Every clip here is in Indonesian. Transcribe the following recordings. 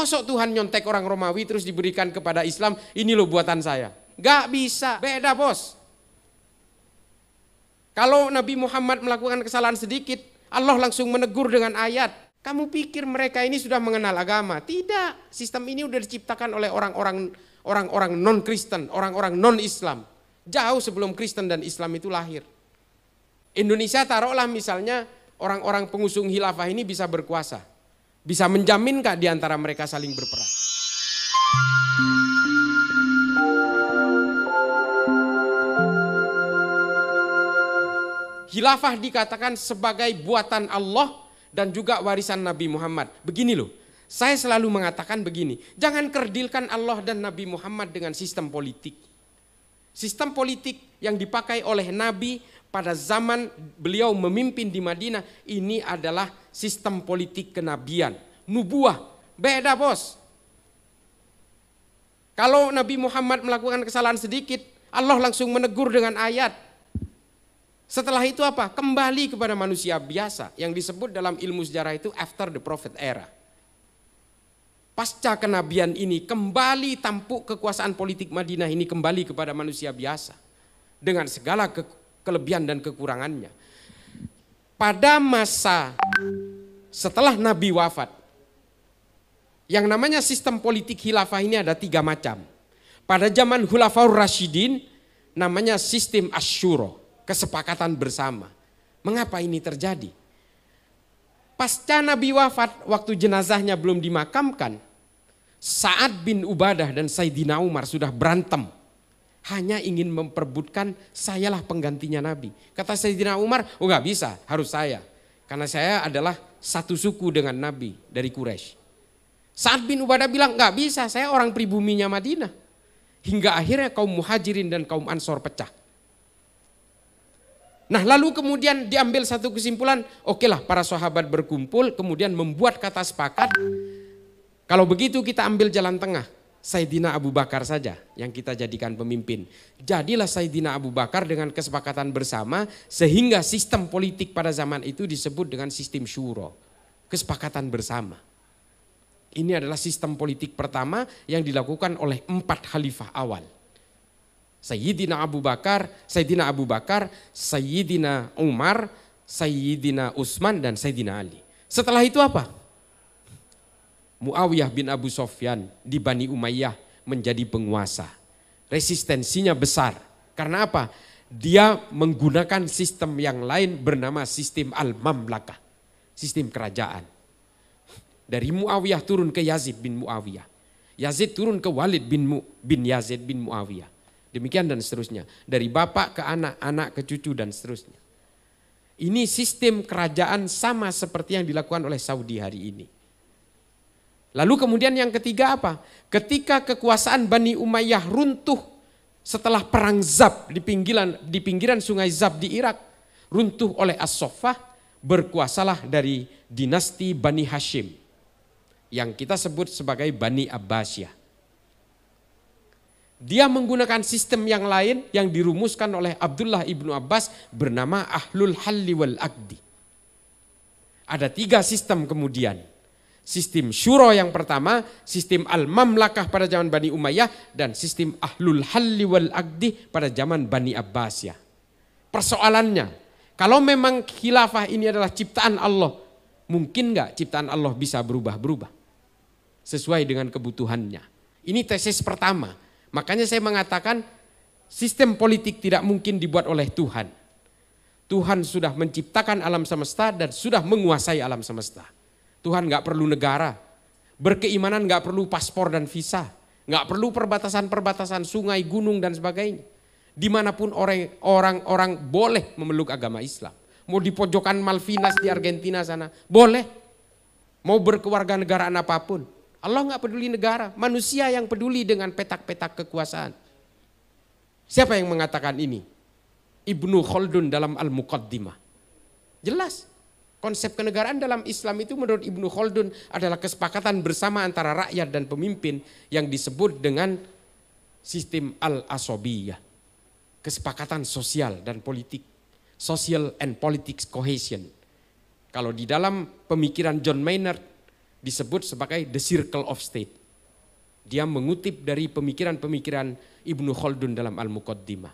Mosok Tuhan nyontek orang Romawi terus diberikan kepada Islam, ini loh buatan saya. Gak bisa, beda bos. Kalau Nabi Muhammad melakukan kesalahan sedikit, Allah langsung menegur dengan ayat. Kamu pikir mereka ini sudah mengenal agama? Tidak, sistem ini sudah diciptakan oleh orang-orang orang-orang non-Kristen, orang-orang non-Islam. Jauh sebelum Kristen dan Islam itu lahir. Indonesia taruhlah misalnya orang-orang pengusung hilafah ini bisa berkuasa. Bisa menjamin kak di antara mereka saling berperang? Hilafah dikatakan sebagai buatan Allah dan juga warisan Nabi Muhammad. Begini loh, saya selalu mengatakan begini, jangan kerdilkan Allah dan Nabi Muhammad dengan sistem politik. Sistem politik yang dipakai oleh Nabi pada zaman beliau memimpin di Madinah ini adalah sistem politik kenabian, nubuah. Beda bos. Kalau Nabi Muhammad melakukan kesalahan sedikit, Allah langsung menegur dengan ayat. Setelah itu apa? Kembali kepada manusia biasa yang disebut dalam ilmu sejarah itu after the prophet era. Pasca kenabian ini kembali tampuk kekuasaan politik Madinah ini kembali kepada manusia biasa. Dengan segala ke kelebihan dan kekurangannya. Pada masa setelah Nabi wafat, yang namanya sistem politik khilafah ini ada tiga macam. Pada zaman Hulafaur Rashidin namanya sistem ashuro kesepakatan bersama. Mengapa ini terjadi? Pasca Nabi wafat waktu jenazahnya belum dimakamkan, Sa'ad bin Ubadah dan Saidina Umar sudah berantem hanya ingin memperbutkan sayalah penggantinya Nabi. Kata Sayyidina Umar, oh nggak bisa, harus saya. Karena saya adalah satu suku dengan Nabi dari Quraisy. Saat bin Ubadah bilang, nggak bisa, saya orang pribuminya Madinah. Hingga akhirnya kaum muhajirin dan kaum ansor pecah. Nah lalu kemudian diambil satu kesimpulan, okelah para sahabat berkumpul kemudian membuat kata sepakat. Kalau begitu kita ambil jalan tengah, Sayyidina Abu Bakar saja yang kita jadikan pemimpin. Jadilah Sayyidina Abu Bakar dengan kesepakatan bersama sehingga sistem politik pada zaman itu disebut dengan sistem syuro. Kesepakatan bersama. Ini adalah sistem politik pertama yang dilakukan oleh empat khalifah awal. Sayyidina Abu Bakar, Sayyidina Abu Bakar, Sayyidina Umar, Sayyidina Utsman dan Sayyidina Ali. Setelah itu apa? Muawiyah bin Abu Sofyan di Bani Umayyah menjadi penguasa. Resistensinya besar. Karena apa? Dia menggunakan sistem yang lain bernama sistem al mamlaka Sistem kerajaan. Dari Muawiyah turun ke Yazid bin Muawiyah. Yazid turun ke Walid bin, Mu, bin Yazid bin Muawiyah. Demikian dan seterusnya. Dari bapak ke anak, anak ke cucu dan seterusnya. Ini sistem kerajaan sama seperti yang dilakukan oleh Saudi hari ini. Lalu kemudian yang ketiga apa? Ketika kekuasaan Bani Umayyah runtuh setelah perang Zab di pinggiran di pinggiran sungai Zab di Irak runtuh oleh as sofah berkuasalah dari dinasti Bani Hashim yang kita sebut sebagai Bani Abbasiyah. Dia menggunakan sistem yang lain yang dirumuskan oleh Abdullah ibnu Abbas bernama Ahlul Halli wal Akdi. Ada tiga sistem kemudian Sistem syuro yang pertama, sistem al-mamlakah pada zaman Bani Umayyah, dan sistem ahlul halli wal agdi pada zaman Bani Abbas ya. Persoalannya, kalau memang khilafah ini adalah ciptaan Allah, mungkin nggak ciptaan Allah bisa berubah-berubah? Sesuai dengan kebutuhannya. Ini tesis pertama. Makanya saya mengatakan sistem politik tidak mungkin dibuat oleh Tuhan. Tuhan sudah menciptakan alam semesta dan sudah menguasai alam semesta. Tuhan nggak perlu negara. Berkeimanan nggak perlu paspor dan visa. nggak perlu perbatasan-perbatasan sungai, gunung dan sebagainya. Dimanapun orang-orang boleh memeluk agama Islam. Mau di pojokan Malvinas di Argentina sana, boleh. Mau berkeluarga negara apapun. Allah nggak peduli negara, manusia yang peduli dengan petak-petak kekuasaan. Siapa yang mengatakan ini? Ibnu Khaldun dalam Al-Muqaddimah. Jelas, Konsep kenegaraan dalam Islam itu menurut Ibnu Khaldun adalah kesepakatan bersama antara rakyat dan pemimpin yang disebut dengan sistem al-asobiyah. Kesepakatan sosial dan politik. Social and politics cohesion. Kalau di dalam pemikiran John Maynard disebut sebagai the circle of state. Dia mengutip dari pemikiran-pemikiran Ibnu Khaldun dalam Al-Muqaddimah.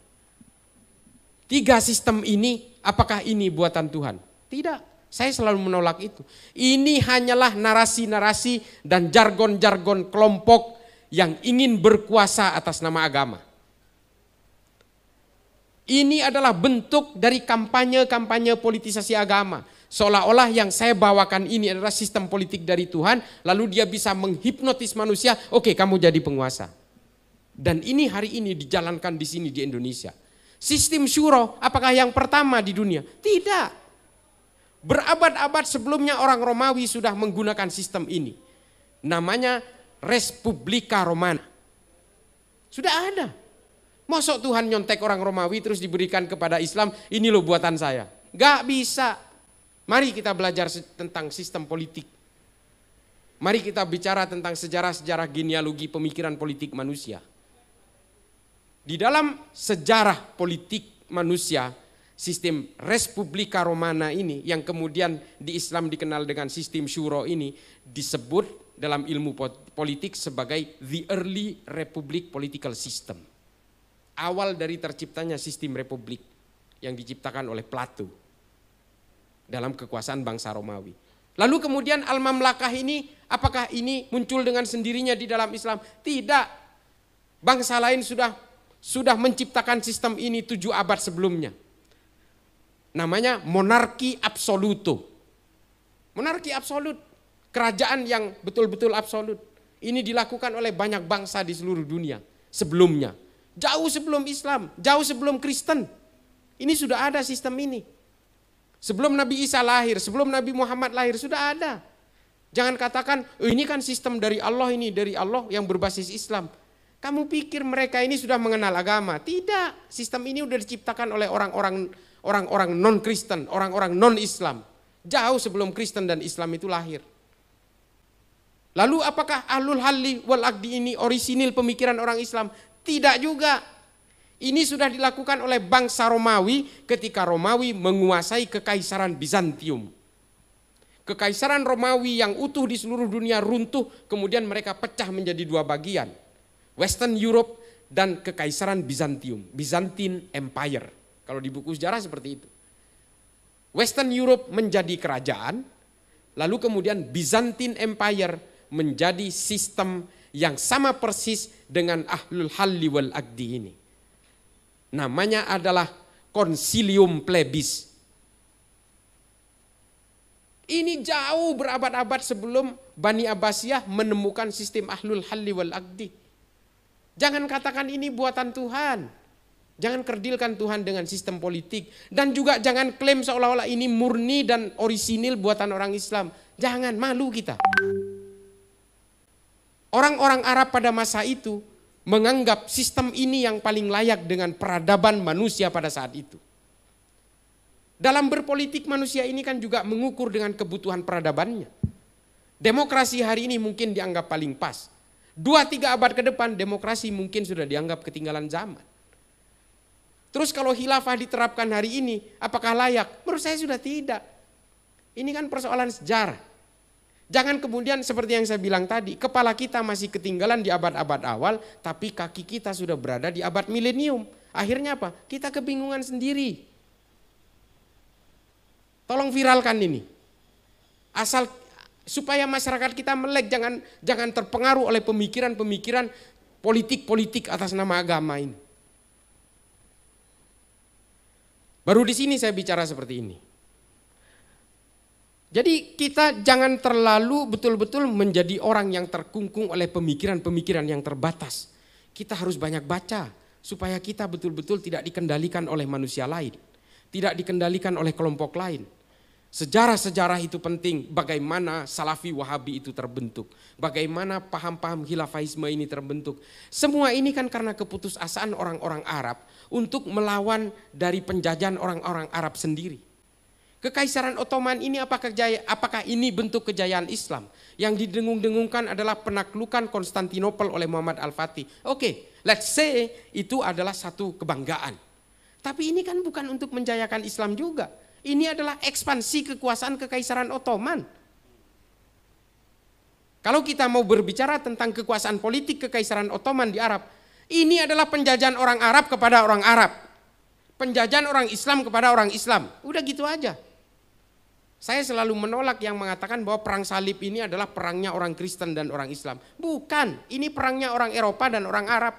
Tiga sistem ini, apakah ini buatan Tuhan? Tidak. Saya selalu menolak itu. Ini hanyalah narasi-narasi dan jargon-jargon kelompok yang ingin berkuasa atas nama agama. Ini adalah bentuk dari kampanye-kampanye politisasi agama. Seolah-olah yang saya bawakan ini adalah sistem politik dari Tuhan, lalu dia bisa menghipnotis manusia, oke okay, kamu jadi penguasa. Dan ini hari ini dijalankan di sini di Indonesia. Sistem syuro, apakah yang pertama di dunia? Tidak. Berabad-abad sebelumnya orang Romawi sudah menggunakan sistem ini. Namanya Respublika Romana. Sudah ada. Mosok Tuhan nyontek orang Romawi terus diberikan kepada Islam, ini loh buatan saya. Gak bisa. Mari kita belajar tentang sistem politik. Mari kita bicara tentang sejarah-sejarah genealogi pemikiran politik manusia. Di dalam sejarah politik manusia, sistem Respublika Romana ini yang kemudian di Islam dikenal dengan sistem syuro ini disebut dalam ilmu politik sebagai the early republic political system. Awal dari terciptanya sistem republik yang diciptakan oleh Plato dalam kekuasaan bangsa Romawi. Lalu kemudian al-mamlakah ini apakah ini muncul dengan sendirinya di dalam Islam? Tidak. Bangsa lain sudah sudah menciptakan sistem ini tujuh abad sebelumnya namanya monarki absoluto. Monarki absolut, kerajaan yang betul-betul absolut. Ini dilakukan oleh banyak bangsa di seluruh dunia sebelumnya. Jauh sebelum Islam, jauh sebelum Kristen. Ini sudah ada sistem ini. Sebelum Nabi Isa lahir, sebelum Nabi Muhammad lahir sudah ada. Jangan katakan oh, ini kan sistem dari Allah ini, dari Allah yang berbasis Islam. Kamu pikir mereka ini sudah mengenal agama? Tidak, sistem ini sudah diciptakan oleh orang-orang orang-orang non-Kristen, orang-orang non-Islam. Jauh sebelum Kristen dan Islam itu lahir. Lalu apakah alul halli wal agdi ini orisinil pemikiran orang Islam? Tidak juga. Ini sudah dilakukan oleh bangsa Romawi ketika Romawi menguasai kekaisaran Bizantium. Kekaisaran Romawi yang utuh di seluruh dunia runtuh, kemudian mereka pecah menjadi dua bagian. Western Europe dan kekaisaran Bizantium, Byzantine Empire. Kalau di buku sejarah seperti itu. Western Europe menjadi kerajaan, lalu kemudian Byzantine Empire menjadi sistem yang sama persis dengan Ahlul Halli wal Agdi ini. Namanya adalah Consilium Plebis. Ini jauh berabad-abad sebelum Bani Abbasiyah menemukan sistem Ahlul Halli wal Agdi. Jangan katakan ini buatan Tuhan. Jangan kerdilkan Tuhan dengan sistem politik. Dan juga jangan klaim seolah-olah ini murni dan orisinil buatan orang Islam. Jangan, malu kita. Orang-orang Arab pada masa itu menganggap sistem ini yang paling layak dengan peradaban manusia pada saat itu. Dalam berpolitik manusia ini kan juga mengukur dengan kebutuhan peradabannya. Demokrasi hari ini mungkin dianggap paling pas. Dua tiga abad ke depan demokrasi mungkin sudah dianggap ketinggalan zaman. Terus kalau khilafah diterapkan hari ini, apakah layak? Menurut saya sudah tidak. Ini kan persoalan sejarah. Jangan kemudian seperti yang saya bilang tadi, kepala kita masih ketinggalan di abad-abad awal, tapi kaki kita sudah berada di abad milenium. Akhirnya apa? Kita kebingungan sendiri. Tolong viralkan ini. Asal supaya masyarakat kita melek jangan jangan terpengaruh oleh pemikiran-pemikiran politik-politik atas nama agama ini. Baru di sini saya bicara seperti ini. Jadi kita jangan terlalu betul-betul menjadi orang yang terkungkung oleh pemikiran-pemikiran yang terbatas. Kita harus banyak baca supaya kita betul-betul tidak dikendalikan oleh manusia lain, tidak dikendalikan oleh kelompok lain. Sejarah-sejarah itu penting bagaimana Salafi Wahabi itu terbentuk. Bagaimana paham-paham khilafahisme ini terbentuk. Semua ini kan karena keputusasaan orang-orang Arab untuk melawan dari penjajahan orang-orang Arab sendiri. Kekaisaran Ottoman ini apakah, jaya, apakah ini bentuk kejayaan Islam? Yang didengung-dengungkan adalah penaklukan Konstantinopel oleh Muhammad Al-Fatih. Oke, okay, let's say itu adalah satu kebanggaan. Tapi ini kan bukan untuk menjayakan Islam juga ini adalah ekspansi kekuasaan kekaisaran Ottoman. Kalau kita mau berbicara tentang kekuasaan politik kekaisaran Ottoman di Arab, ini adalah penjajahan orang Arab kepada orang Arab. Penjajahan orang Islam kepada orang Islam. Udah gitu aja. Saya selalu menolak yang mengatakan bahwa perang salib ini adalah perangnya orang Kristen dan orang Islam. Bukan, ini perangnya orang Eropa dan orang Arab.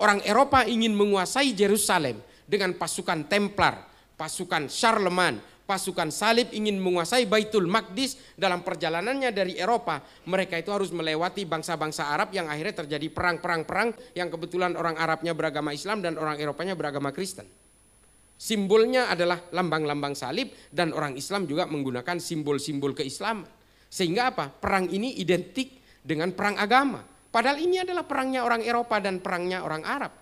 Orang Eropa ingin menguasai Yerusalem dengan pasukan Templar, Pasukan Charlemagne, pasukan salib ingin menguasai Baitul Maqdis dalam perjalanannya dari Eropa. Mereka itu harus melewati bangsa-bangsa Arab yang akhirnya terjadi perang-perang-perang yang kebetulan orang Arabnya beragama Islam dan orang Eropanya beragama Kristen. Simbolnya adalah lambang-lambang salib dan orang Islam juga menggunakan simbol-simbol keislaman. Sehingga apa? Perang ini identik dengan perang agama. Padahal ini adalah perangnya orang Eropa dan perangnya orang Arab.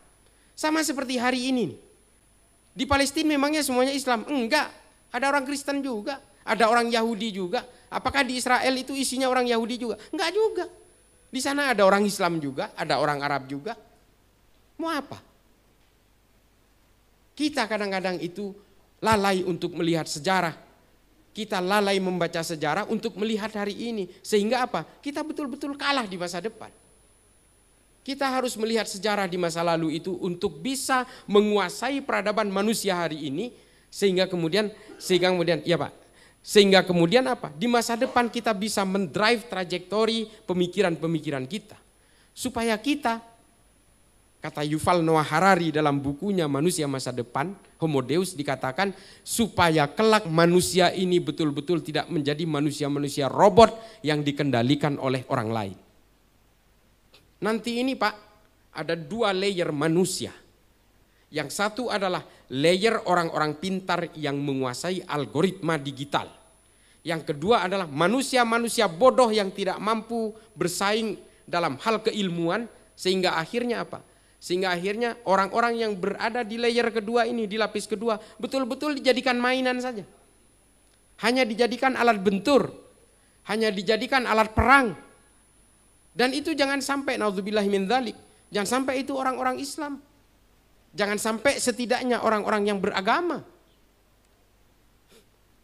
Sama seperti hari ini nih. Di Palestina memangnya semuanya Islam? Enggak. Ada orang Kristen juga, ada orang Yahudi juga. Apakah di Israel itu isinya orang Yahudi juga? Enggak juga. Di sana ada orang Islam juga, ada orang Arab juga. Mau apa? Kita kadang-kadang itu lalai untuk melihat sejarah, kita lalai membaca sejarah untuk melihat hari ini. Sehingga apa? Kita betul-betul kalah di masa depan. Kita harus melihat sejarah di masa lalu itu untuk bisa menguasai peradaban manusia hari ini sehingga kemudian sehingga kemudian ya Pak sehingga kemudian apa? Di masa depan kita bisa mendrive trajektori pemikiran-pemikiran kita. Supaya kita, kata Yuval Noah Harari dalam bukunya Manusia Masa Depan, Homo Deus dikatakan, supaya kelak manusia ini betul-betul tidak menjadi manusia-manusia robot yang dikendalikan oleh orang lain. Nanti ini Pak, ada dua layer manusia. Yang satu adalah layer orang-orang pintar yang menguasai algoritma digital. Yang kedua adalah manusia-manusia bodoh yang tidak mampu bersaing dalam hal keilmuan sehingga akhirnya apa? Sehingga akhirnya orang-orang yang berada di layer kedua ini, di lapis kedua, betul-betul dijadikan mainan saja. Hanya dijadikan alat bentur, hanya dijadikan alat perang, dan itu jangan sampai naudzubillah min dzalik. Jangan sampai itu orang-orang Islam. Jangan sampai setidaknya orang-orang yang beragama.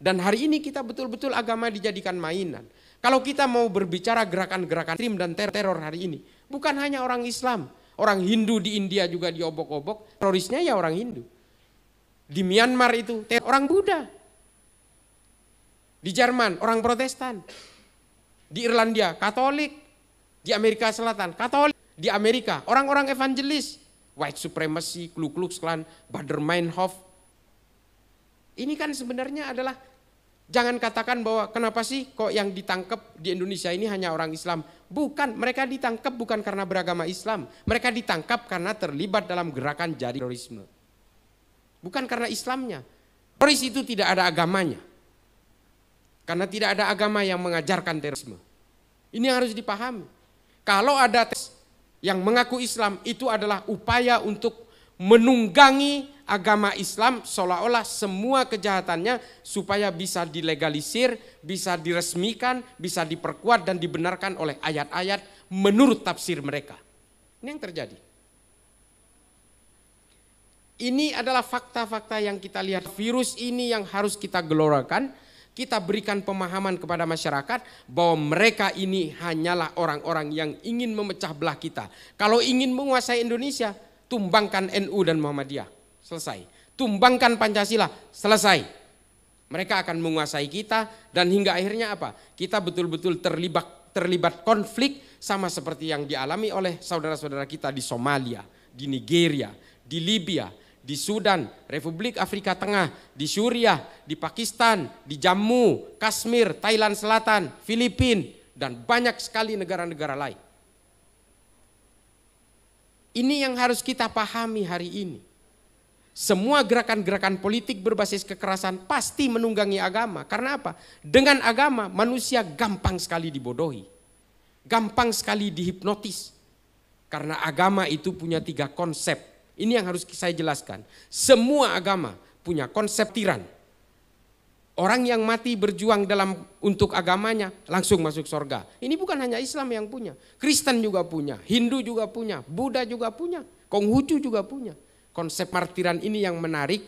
Dan hari ini kita betul-betul agama dijadikan mainan. Kalau kita mau berbicara gerakan-gerakan trim dan teror hari ini, bukan hanya orang Islam, orang Hindu di India juga diobok-obok, terorisnya ya orang Hindu. Di Myanmar itu orang Buddha. Di Jerman orang Protestan. Di Irlandia Katolik, di Amerika Selatan, Katolik. Di Amerika, orang-orang evangelis. White supremacy, Ku Klux Klan, Bader Meinhof. Ini kan sebenarnya adalah Jangan katakan bahwa kenapa sih kok yang ditangkap di Indonesia ini hanya orang Islam. Bukan, mereka ditangkap bukan karena beragama Islam. Mereka ditangkap karena terlibat dalam gerakan jari terorisme. Bukan karena Islamnya. Teroris itu tidak ada agamanya. Karena tidak ada agama yang mengajarkan terorisme. Ini yang harus dipahami. Kalau ada tes yang mengaku Islam itu adalah upaya untuk menunggangi agama Islam seolah-olah semua kejahatannya supaya bisa dilegalisir, bisa diresmikan, bisa diperkuat dan dibenarkan oleh ayat-ayat menurut tafsir mereka. Ini yang terjadi. Ini adalah fakta-fakta yang kita lihat. Virus ini yang harus kita gelorakan kita berikan pemahaman kepada masyarakat bahwa mereka ini hanyalah orang-orang yang ingin memecah belah kita. Kalau ingin menguasai Indonesia, tumbangkan NU dan Muhammadiyah. Selesai. Tumbangkan Pancasila, selesai. Mereka akan menguasai kita dan hingga akhirnya apa? Kita betul-betul terlibat terlibat konflik sama seperti yang dialami oleh saudara-saudara kita di Somalia, di Nigeria, di Libya, di Sudan, Republik Afrika Tengah, di Suriah, di Pakistan, di Jammu, Kashmir, Thailand Selatan, Filipina, dan banyak sekali negara-negara lain. Ini yang harus kita pahami hari ini. Semua gerakan-gerakan politik berbasis kekerasan pasti menunggangi agama. Karena apa? Dengan agama manusia gampang sekali dibodohi. Gampang sekali dihipnotis. Karena agama itu punya tiga konsep ini yang harus saya jelaskan. Semua agama punya konsep tiran. Orang yang mati berjuang dalam untuk agamanya langsung masuk sorga. Ini bukan hanya Islam yang punya. Kristen juga punya, Hindu juga punya, Buddha juga punya, Konghucu juga punya. Konsep martiran ini yang menarik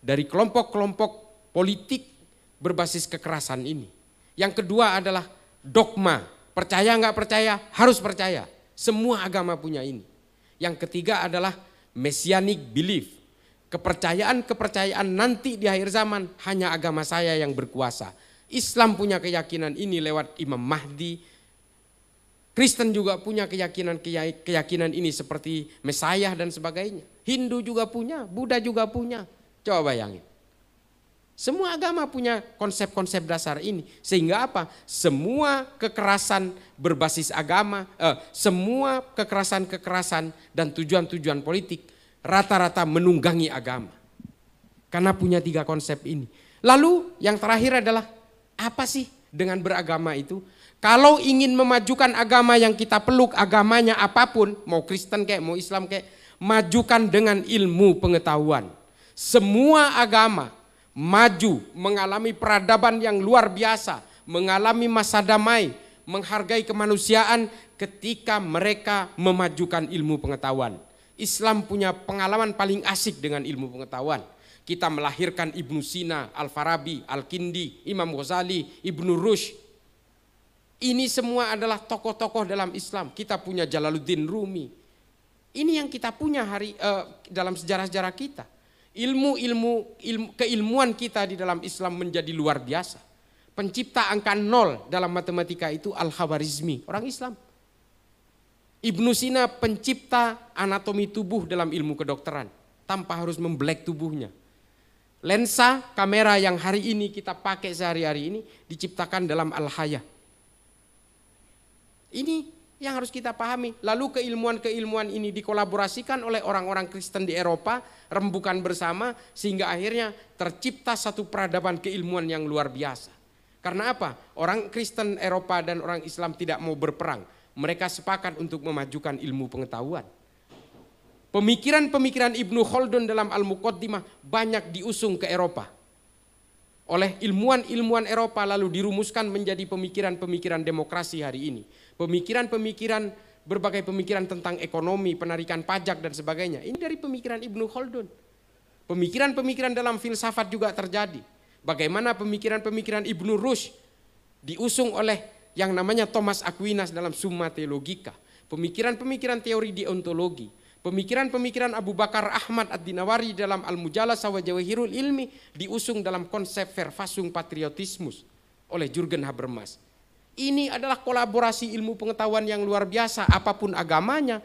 dari kelompok-kelompok politik berbasis kekerasan ini. Yang kedua adalah dogma. Percaya nggak percaya, harus percaya. Semua agama punya ini. Yang ketiga adalah messianic belief, kepercayaan-kepercayaan nanti di akhir zaman hanya agama saya yang berkuasa. Islam punya keyakinan ini lewat Imam Mahdi. Kristen juga punya keyakinan keyakinan ini seperti Mesayah dan sebagainya. Hindu juga punya, Buddha juga punya. Coba bayangin. Semua agama punya konsep-konsep dasar ini. Sehingga apa? Semua kekerasan berbasis agama, eh, semua kekerasan-kekerasan dan tujuan-tujuan politik rata-rata menunggangi agama. Karena punya tiga konsep ini. Lalu yang terakhir adalah apa sih dengan beragama itu? Kalau ingin memajukan agama yang kita peluk, agamanya apapun, mau Kristen kayak mau Islam kayak, majukan dengan ilmu pengetahuan. Semua agama maju, mengalami peradaban yang luar biasa, mengalami masa damai, menghargai kemanusiaan ketika mereka memajukan ilmu pengetahuan. Islam punya pengalaman paling asik dengan ilmu pengetahuan. Kita melahirkan Ibnu Sina, Al-Farabi, Al-Kindi, Imam Ghazali, Ibnu Rushd. Ini semua adalah tokoh-tokoh dalam Islam. Kita punya Jalaluddin Rumi. Ini yang kita punya hari uh, dalam sejarah-sejarah kita. Ilmu-ilmu keilmuan kita di dalam Islam menjadi luar biasa. Pencipta angka nol dalam matematika itu Al-Khawarizmi, orang Islam. Ibnu Sina pencipta anatomi tubuh dalam ilmu kedokteran tanpa harus memblek tubuhnya. Lensa kamera yang hari ini kita pakai sehari-hari ini diciptakan dalam al-haya. Ini yang harus kita pahami. Lalu keilmuan-keilmuan ini dikolaborasikan oleh orang-orang Kristen di Eropa, rembukan bersama sehingga akhirnya tercipta satu peradaban keilmuan yang luar biasa. Karena apa? Orang Kristen Eropa dan orang Islam tidak mau berperang. Mereka sepakat untuk memajukan ilmu pengetahuan. Pemikiran-pemikiran Ibnu Khaldun dalam Al-Muqaddimah banyak diusung ke Eropa oleh ilmuwan-ilmuwan Eropa lalu dirumuskan menjadi pemikiran-pemikiran demokrasi hari ini. Pemikiran-pemikiran berbagai pemikiran tentang ekonomi, penarikan pajak dan sebagainya. Ini dari pemikiran Ibnu Khaldun. Pemikiran-pemikiran dalam filsafat juga terjadi. Bagaimana pemikiran-pemikiran Ibnu Rush diusung oleh yang namanya Thomas Aquinas dalam Summa Theologica. Pemikiran-pemikiran teori deontologi, Pemikiran-pemikiran Abu Bakar Ahmad Ad-Dinawari dalam Al-Mujalasa wa Jawahirul Ilmi diusung dalam konsep verfasung patriotismus oleh Jurgen Habermas. Ini adalah kolaborasi ilmu pengetahuan yang luar biasa apapun agamanya.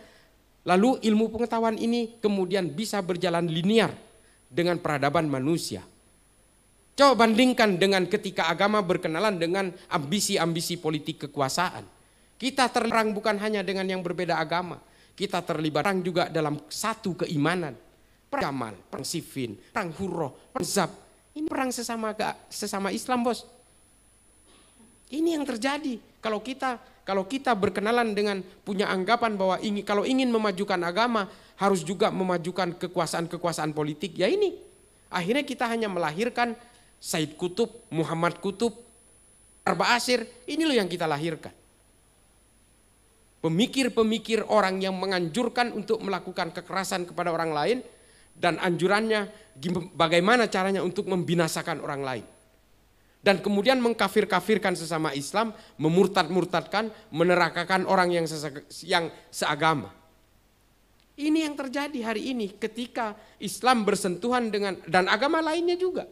Lalu ilmu pengetahuan ini kemudian bisa berjalan linear dengan peradaban manusia. Coba bandingkan dengan ketika agama berkenalan dengan ambisi-ambisi politik kekuasaan. Kita terang bukan hanya dengan yang berbeda agama, kita terlibat perang juga dalam satu keimanan. Perang Gamal, perang Sifin, perang Hurro, perang Zab. Ini perang sesama, sesama Islam bos. Ini yang terjadi. Kalau kita kalau kita berkenalan dengan punya anggapan bahwa ingin, kalau ingin memajukan agama harus juga memajukan kekuasaan-kekuasaan politik. Ya ini akhirnya kita hanya melahirkan Said Kutub, Muhammad Kutub, Arba Asir. Ini loh yang kita lahirkan pemikir-pemikir orang yang menganjurkan untuk melakukan kekerasan kepada orang lain dan anjurannya bagaimana caranya untuk membinasakan orang lain. Dan kemudian mengkafir-kafirkan sesama Islam, memurtad-murtadkan, menerakakan orang yang, yang seagama. Ini yang terjadi hari ini ketika Islam bersentuhan dengan dan agama lainnya juga.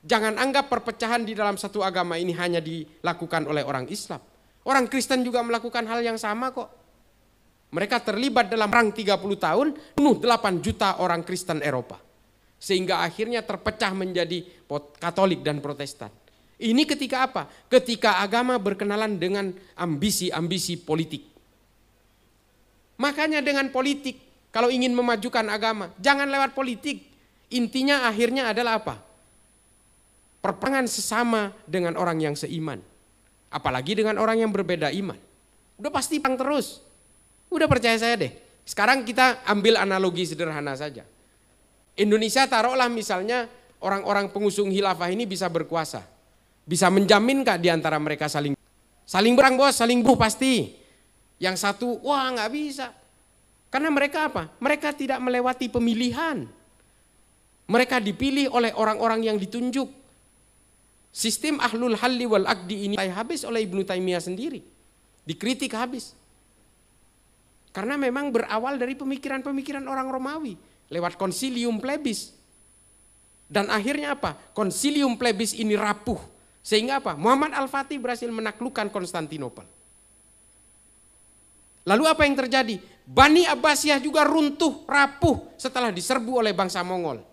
Jangan anggap perpecahan di dalam satu agama ini hanya dilakukan oleh orang Islam Orang Kristen juga melakukan hal yang sama kok. Mereka terlibat dalam perang 30 tahun, penuh 8 juta orang Kristen Eropa. Sehingga akhirnya terpecah menjadi Katolik dan Protestan. Ini ketika apa? Ketika agama berkenalan dengan ambisi-ambisi politik. Makanya dengan politik, kalau ingin memajukan agama, jangan lewat politik. Intinya akhirnya adalah apa? Perperangan sesama dengan orang yang seiman. Apalagi dengan orang yang berbeda iman. Udah pasti pang terus. Udah percaya saya deh. Sekarang kita ambil analogi sederhana saja. Indonesia taruhlah misalnya orang-orang pengusung hilafah ini bisa berkuasa. Bisa menjaminkah di antara mereka saling saling berang bos, saling buh pasti. Yang satu, wah nggak bisa. Karena mereka apa? Mereka tidak melewati pemilihan. Mereka dipilih oleh orang-orang yang ditunjuk. Sistem ahlul halli wal akdi ini habis oleh Ibnu Taimiyah sendiri. Dikritik habis. Karena memang berawal dari pemikiran-pemikiran orang Romawi lewat konsilium plebis. Dan akhirnya apa? Konsilium plebis ini rapuh. Sehingga apa? Muhammad Al-Fatih berhasil menaklukkan Konstantinopel. Lalu apa yang terjadi? Bani Abbasiyah juga runtuh, rapuh setelah diserbu oleh bangsa Mongol.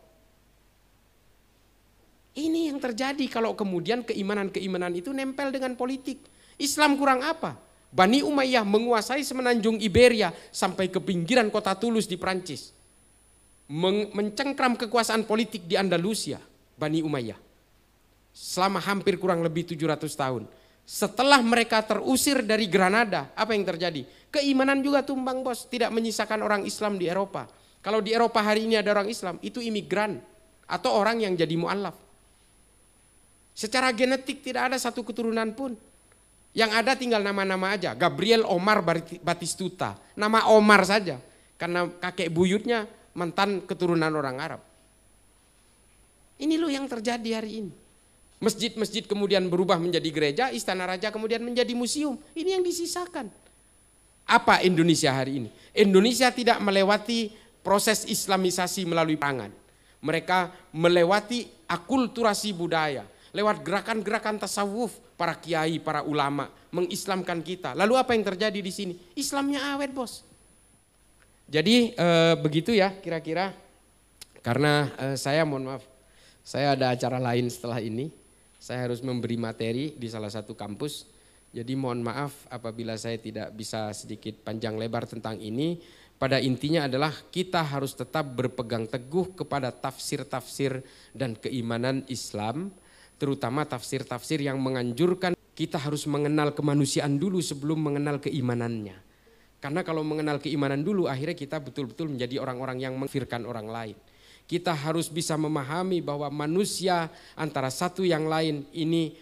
Ini yang terjadi kalau kemudian keimanan-keimanan itu nempel dengan politik. Islam kurang apa? Bani Umayyah menguasai semenanjung Iberia sampai ke pinggiran kota Tulus di Prancis. mencengkram kekuasaan politik di Andalusia, Bani Umayyah. Selama hampir kurang lebih 700 tahun. Setelah mereka terusir dari Granada, apa yang terjadi? Keimanan juga tumbang bos, tidak menyisakan orang Islam di Eropa. Kalau di Eropa hari ini ada orang Islam, itu imigran atau orang yang jadi mu'alaf. Secara genetik tidak ada satu keturunan pun. Yang ada tinggal nama-nama aja. Gabriel Omar Batistuta. Nama Omar saja. Karena kakek buyutnya mantan keturunan orang Arab. Ini loh yang terjadi hari ini. Masjid-masjid kemudian berubah menjadi gereja, istana raja kemudian menjadi museum. Ini yang disisakan. Apa Indonesia hari ini? Indonesia tidak melewati proses islamisasi melalui pangan. Mereka melewati akulturasi budaya, lewat gerakan-gerakan tasawuf para kiai, para ulama mengislamkan kita. Lalu apa yang terjadi di sini? Islamnya awet, Bos. Jadi e, begitu ya kira-kira karena e, saya mohon maaf saya ada acara lain setelah ini. Saya harus memberi materi di salah satu kampus. Jadi mohon maaf apabila saya tidak bisa sedikit panjang lebar tentang ini. Pada intinya adalah kita harus tetap berpegang teguh kepada tafsir-tafsir dan keimanan Islam terutama tafsir-tafsir yang menganjurkan kita harus mengenal kemanusiaan dulu sebelum mengenal keimanannya. Karena kalau mengenal keimanan dulu akhirnya kita betul-betul menjadi orang-orang yang mengfirkan orang lain. Kita harus bisa memahami bahwa manusia antara satu yang lain ini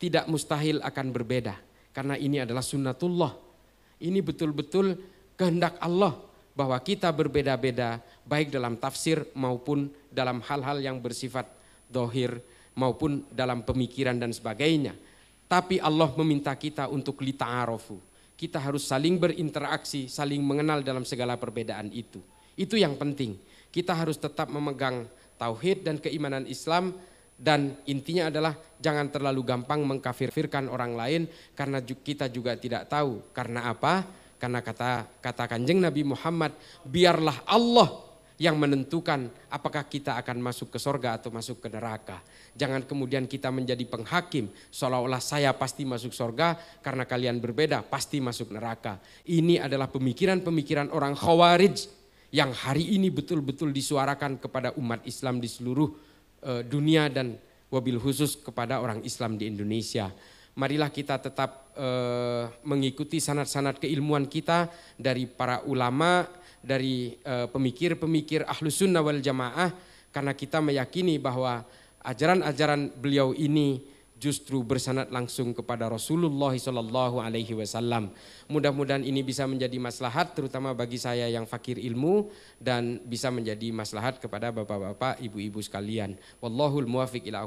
tidak mustahil akan berbeda. Karena ini adalah sunnatullah. Ini betul-betul kehendak Allah bahwa kita berbeda-beda baik dalam tafsir maupun dalam hal-hal yang bersifat dohir maupun dalam pemikiran dan sebagainya. Tapi Allah meminta kita untuk lita'arofu. Kita harus saling berinteraksi, saling mengenal dalam segala perbedaan itu. Itu yang penting. Kita harus tetap memegang tauhid dan keimanan Islam dan intinya adalah jangan terlalu gampang mengkafirkan orang lain karena kita juga tidak tahu karena apa karena kata kata kanjeng Nabi Muhammad biarlah Allah yang menentukan apakah kita akan masuk ke sorga atau masuk ke neraka. Jangan kemudian kita menjadi penghakim seolah-olah saya pasti masuk sorga karena kalian berbeda pasti masuk neraka. Ini adalah pemikiran-pemikiran orang khawarij yang hari ini betul-betul disuarakan kepada umat Islam di seluruh eh, dunia dan wabil khusus kepada orang Islam di Indonesia. Marilah kita tetap eh, mengikuti sanat-sanat keilmuan kita dari para ulama, dari eh, pemikir-pemikir eh, ahlus sunnah wal jamaah karena kita meyakini bahwa ajaran-ajaran beliau ini justru bersanat langsung kepada Rasulullah Shallallahu Alaihi Wasallam. Mudah-mudahan ini bisa menjadi maslahat terutama bagi saya yang fakir ilmu dan bisa menjadi maslahat kepada bapak-bapak, ibu-ibu sekalian. Wallahul muwafiq ila